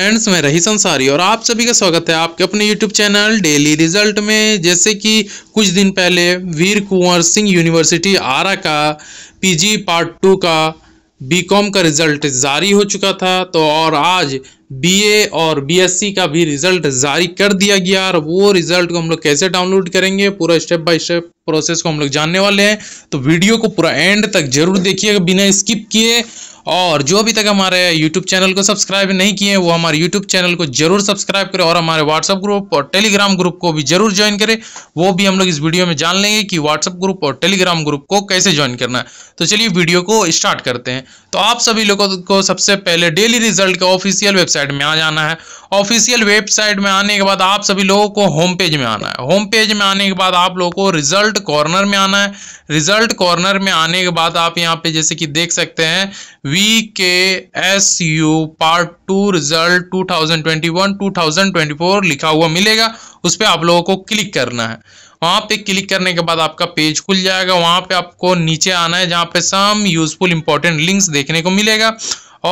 friends मैं रही संसारी और आप सभी का स्वागत है आपके अपने यूट्यूब चैनल डेली रिजल्ट में जैसे कि कुछ दिन पहले वीर कुंवर सिंह यूनिवर्सिटी आरा का पीजी पार्ट टू का बीकॉम का रिजल्ट जारी हो चुका था तो और आज बीए और बीएससी का भी रिजल्ट जारी कर दिया गया और वो रिजल्ट को हम लोग कैसे डाउनलोड करेंगे पूरा स्टेप बाय स्टेप प्रोसेस को हम लोग जानने वाले हैं तो वीडियो को पूरा एंड तक जरूर देखिएगा बिना स्किप किए और जो अभी तक हमारे यूट्यूब चैनल को सब्सक्राइब नहीं किए हैं वो हमारे यूट्यूब चैनल को जरूर सब्सक्राइब करें और हमारे व्हाट्सअप ग्रुप और टेलीग्राम ग्रुप को भी जरूर ज्वाइन करें वो भी हम लोग इस वीडियो में जान लेंगे कि WhatsApp ग्रुप और टेलीग्राम ग्रुप को कैसे ज्वाइन करना है तो चलिए वीडियो को स्टार्ट करते हैं तो आप सभी लोगों को सबसे पहले डेली रिजल्ट के ऑफिशियल वेबसाइट में आ जाना है ऑफिशियल वेबसाइट में आने के बाद आप सभी लोगों को होम पेज में आना है होम पेज में आने के बाद आप लोगों को रिजल्ट कॉर्नर में आना है रिजल्ट कॉर्नर में आने के बाद आप यहाँ पे जैसे कि देख सकते हैं V K S U part two result 2021 2024 लिखा हुआ मिलेगा उस पर आप लोगों को क्लिक करना है वहाँ पे क्लिक करने के बाद आपका पेज खुल जाएगा वहाँ पे आपको नीचे आना है जहाँ पे सम यूजफुल इंपॉर्टेंट लिंक्स देखने को मिलेगा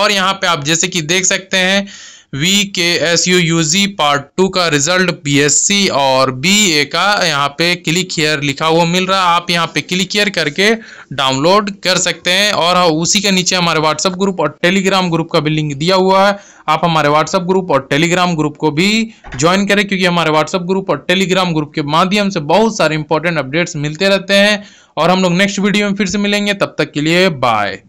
और यहाँ पे आप जैसे कि देख सकते हैं V K S U U G part two का रिजल्ट बी एस सी और बी ए का यहाँ पे क्लिक हेयर लिखा हुआ मिल रहा है आप यहाँ पे क्लिक हेयर करके डाउनलोड कर सकते हैं और हाँ उसी के नीचे हमारे व्हाट्सअप ग्रुप और टेलीग्राम ग्रुप का भी लिंक दिया हुआ है आप हमारे व्हाट्सएप ग्रुप और टेलीग्राम ग्रुप को भी ज्वाइन करें क्योंकि हमारे व्हाट्सएप ग्रुप और टेलीग्राम ग्रुप के माध्यम से बहुत सारे इंपॉर्टेंट अपडेट्स मिलते रहते हैं और हम लोग नेक्स्ट वीडियो में फिर से मिलेंगे तब तक के लिए बाय